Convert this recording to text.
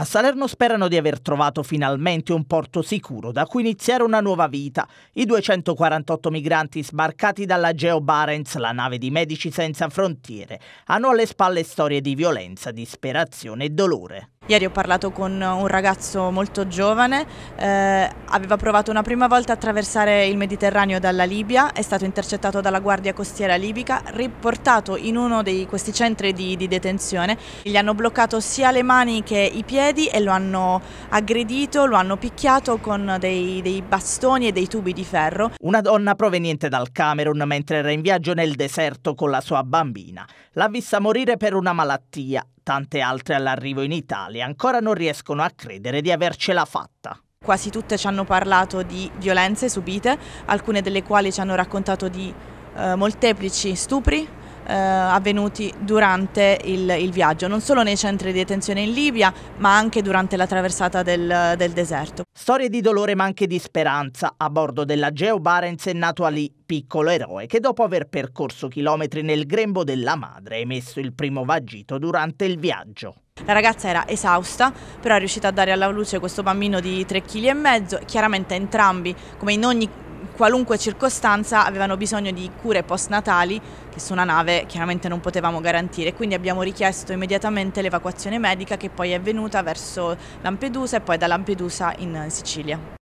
A Salerno sperano di aver trovato finalmente un porto sicuro da cui iniziare una nuova vita. I 248 migranti sbarcati dalla Geo Barents, la nave di Medici Senza Frontiere, hanno alle spalle storie di violenza, disperazione e dolore. Ieri ho parlato con un ragazzo molto giovane, eh, aveva provato una prima volta a attraversare il Mediterraneo dalla Libia, è stato intercettato dalla Guardia Costiera libica, riportato in uno di questi centri di, di detenzione. Gli hanno bloccato sia le mani che i piedi e lo hanno aggredito, lo hanno picchiato con dei, dei bastoni e dei tubi di ferro. Una donna proveniente dal Camerun mentre era in viaggio nel deserto con la sua bambina. L'ha vista morire per una malattia tante altre all'arrivo in Italia ancora non riescono a credere di avercela fatta. Quasi tutte ci hanno parlato di violenze subite, alcune delle quali ci hanno raccontato di eh, molteplici stupri, eh, avvenuti durante il, il, viaggio, non solo nei centri di detenzione in Libia, ma anche durante la traversata del, del deserto. Storie di dolore ma anche di speranza a bordo della Geo Barents è nato Ali, piccolo eroe che dopo aver percorso chilometri nel grembo della madre ha emesso il primo vagito durante il viaggio. La ragazza era esausta, però è riuscita a dare alla luce questo bambino di 3,5 kg, chiaramente entrambi, come in ogni qualunque circostanza avevano bisogno di cure postnatali che su una nave chiaramente non potevamo garantire, quindi abbiamo richiesto immediatamente l'evacuazione medica che poi è avvenuta verso Lampedusa e poi da Lampedusa in Sicilia.